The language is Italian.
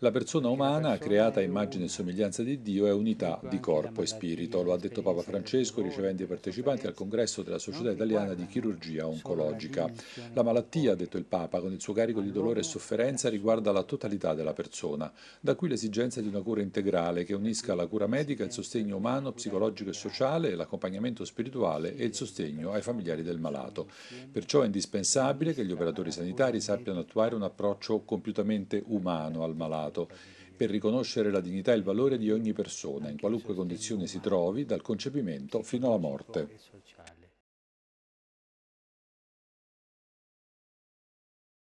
La persona umana, creata a immagine e somiglianza di Dio, è unità di corpo e spirito, lo ha detto Papa Francesco ricevendo i partecipanti al congresso della Società Italiana di Chirurgia Oncologica. La malattia, ha detto il Papa, con il suo carico di dolore e sofferenza riguarda la totalità della persona, da qui l'esigenza di una cura integrale che unisca la cura medica, il sostegno umano, psicologico e sociale, l'accompagnamento spirituale e il sostegno ai familiari del malato. Perciò è indispensabile che gli operatori sanitari sappiano attuare un approccio compiutamente umano al malato Stato per riconoscere la dignità e il valore di ogni persona, in qualunque condizione si trovi, dal concepimento fino alla morte.